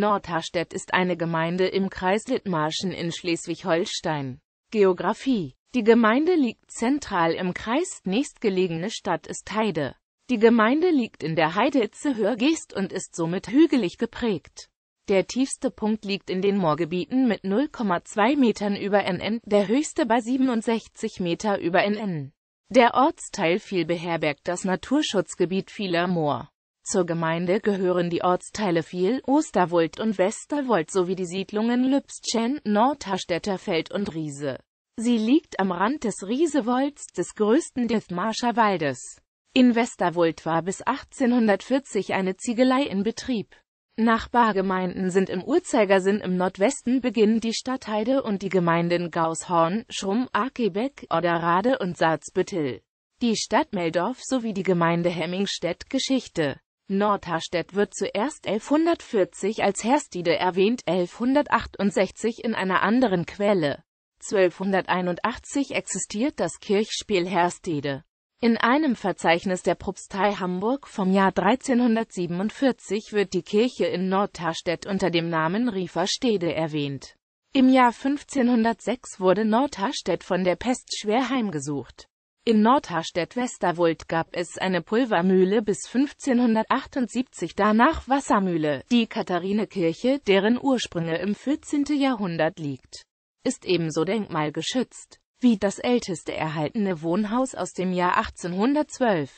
Nordhastedt ist eine Gemeinde im Kreis Littmarschen in Schleswig-Holstein. Geografie Die Gemeinde liegt zentral im Kreis, nächstgelegene Stadt ist Heide. Die Gemeinde liegt in der Heideitze Hörgeest und ist somit hügelig geprägt. Der tiefste Punkt liegt in den Moorgebieten mit 0,2 Metern über NN, der höchste bei 67 Meter über NN. Der Ortsteil viel beherbergt das Naturschutzgebiet Vieler Moor. Zur Gemeinde gehören die Ortsteile Viel, Osterwold und Westerwold sowie die Siedlungen Lübstchen, Nordhastetter und Riese. Sie liegt am Rand des Riesewolds, des größten Dithmarscher Waldes. In Westerwold war bis 1840 eine Ziegelei in Betrieb. Nachbargemeinden sind im Uhrzeigersinn im Nordwesten beginnen die Stadtheide und die Gemeinden Gaushorn, Schrumm, Arkebeck, Oderrade und Salzbüttel. Die Stadt Meldorf sowie die Gemeinde Hemmingstedt Geschichte Nordharstedt wird zuerst 1140 als Herstide erwähnt, 1168 in einer anderen Quelle. 1281 existiert das Kirchspiel Herstede. In einem Verzeichnis der Propstei Hamburg vom Jahr 1347 wird die Kirche in Nordharstedt unter dem Namen Rieferstede erwähnt. Im Jahr 1506 wurde Nordharstedt von der Pest schwer heimgesucht. In Nordharstedt Westerwold gab es eine Pulvermühle bis 1578 danach Wassermühle. Die Katharinekirche, deren Ursprünge im 14. Jahrhundert liegt, ist ebenso denkmalgeschützt wie das älteste erhaltene Wohnhaus aus dem Jahr 1812.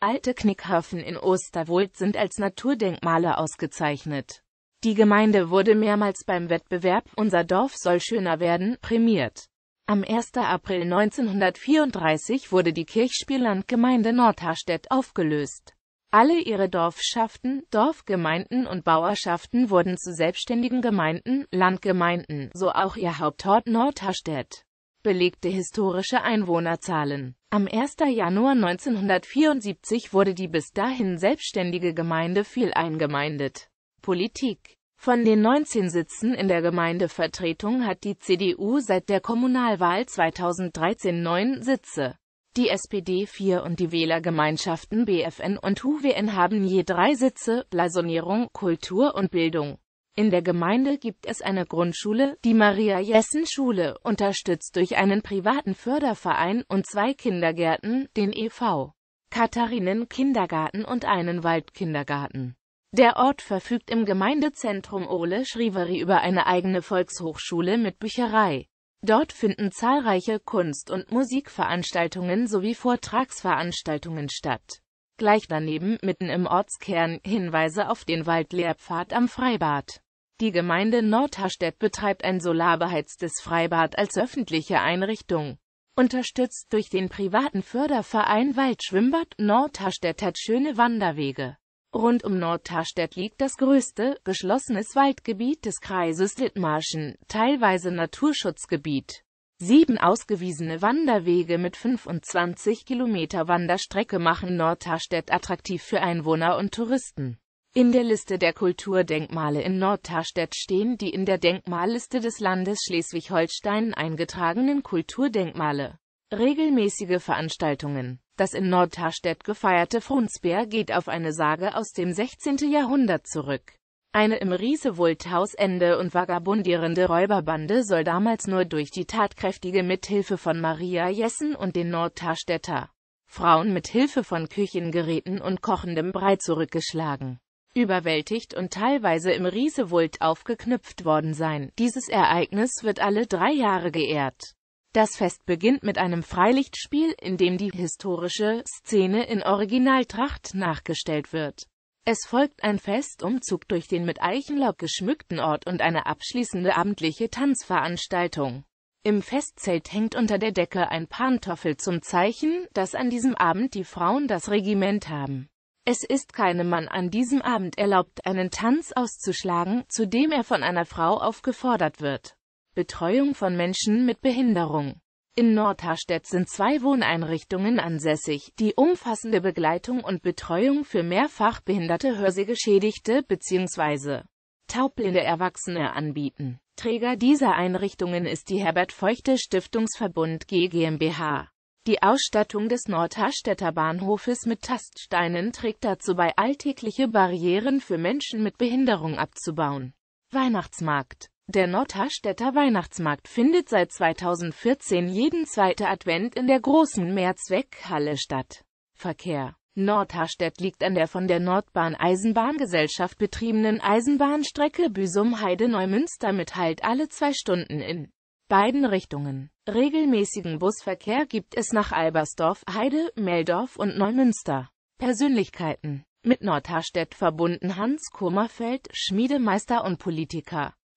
Alte Knickhafen in Osterwold sind als Naturdenkmale ausgezeichnet. Die Gemeinde wurde mehrmals beim Wettbewerb Unser Dorf soll schöner werden prämiert. Am 1. April 1934 wurde die Kirchspiellandgemeinde Nordharstedt aufgelöst. Alle ihre Dorfschaften, Dorfgemeinden und Bauerschaften wurden zu selbstständigen Gemeinden, Landgemeinden, so auch ihr Hauptort Nordharstedt. Belegte historische Einwohnerzahlen Am 1. Januar 1974 wurde die bis dahin selbstständige Gemeinde viel eingemeindet. Politik von den 19 Sitzen in der Gemeindevertretung hat die CDU seit der Kommunalwahl 2013 neun Sitze. Die SPD vier und die Wählergemeinschaften BFN und HUWN haben je drei Sitze, Blasonierung, Kultur und Bildung. In der Gemeinde gibt es eine Grundschule, die Maria-Jessen-Schule, unterstützt durch einen privaten Förderverein und zwei Kindergärten, den e.V. Katharinen-Kindergarten und einen Waldkindergarten. Der Ort verfügt im Gemeindezentrum Ole Schriveri über eine eigene Volkshochschule mit Bücherei. Dort finden zahlreiche Kunst- und Musikveranstaltungen sowie Vortragsveranstaltungen statt. Gleich daneben, mitten im Ortskern, Hinweise auf den Waldlehrpfad am Freibad. Die Gemeinde Nordhastedt betreibt ein solarbeheiztes Freibad als öffentliche Einrichtung. Unterstützt durch den privaten Förderverein Waldschwimmbad Nordhastedt hat schöne Wanderwege. Rund um Nordtarstedt liegt das größte, geschlossenes Waldgebiet des Kreises Dithmarschen, teilweise Naturschutzgebiet. Sieben ausgewiesene Wanderwege mit 25 Kilometer Wanderstrecke machen Nordtarstedt attraktiv für Einwohner und Touristen. In der Liste der Kulturdenkmale in Nordtarstedt stehen die in der Denkmalliste des Landes Schleswig-Holstein eingetragenen Kulturdenkmale. Regelmäßige Veranstaltungen das in Nordharstedt gefeierte Frunsbier geht auf eine Sage aus dem 16. Jahrhundert zurück. Eine im Riesewohl-Taus ende und vagabundierende Räuberbande soll damals nur durch die tatkräftige Mithilfe von Maria Jessen und den Nordharstädter Frauen mit Hilfe von Küchengeräten und kochendem Brei zurückgeschlagen, überwältigt und teilweise im Riesewult aufgeknüpft worden sein. Dieses Ereignis wird alle drei Jahre geehrt. Das Fest beginnt mit einem Freilichtspiel, in dem die historische Szene in Originaltracht nachgestellt wird. Es folgt ein Festumzug durch den mit Eichenlaub geschmückten Ort und eine abschließende abendliche Tanzveranstaltung. Im Festzelt hängt unter der Decke ein Pantoffel zum Zeichen, dass an diesem Abend die Frauen das Regiment haben. Es ist keinem Mann an diesem Abend erlaubt, einen Tanz auszuschlagen, zu dem er von einer Frau aufgefordert wird. Betreuung von Menschen mit Behinderung. In Nordharstedt sind zwei Wohneinrichtungen ansässig, die umfassende Begleitung und Betreuung für mehrfach behinderte Hörsehgeschädigte bzw. taubblinde Erwachsene anbieten. Träger dieser Einrichtungen ist die Herbert-Feuchte-Stiftungsverbund GmbH. Die Ausstattung des Nordharstädter Bahnhofes mit Taststeinen trägt dazu bei, alltägliche Barrieren für Menschen mit Behinderung abzubauen. Weihnachtsmarkt der Nordhastetter Weihnachtsmarkt findet seit 2014 jeden zweiten Advent in der großen Mehrzweckhalle statt. Verkehr Nordhastedt liegt an der von der Nordbahn Eisenbahngesellschaft betriebenen Eisenbahnstrecke Büsum-Heide-Neumünster mit Halt alle zwei Stunden in beiden Richtungen. Regelmäßigen Busverkehr gibt es nach Albersdorf, Heide, Meldorf und Neumünster. Persönlichkeiten Mit Nordhastedt verbunden Hans Kummerfeld, Schmiedemeister und Politiker.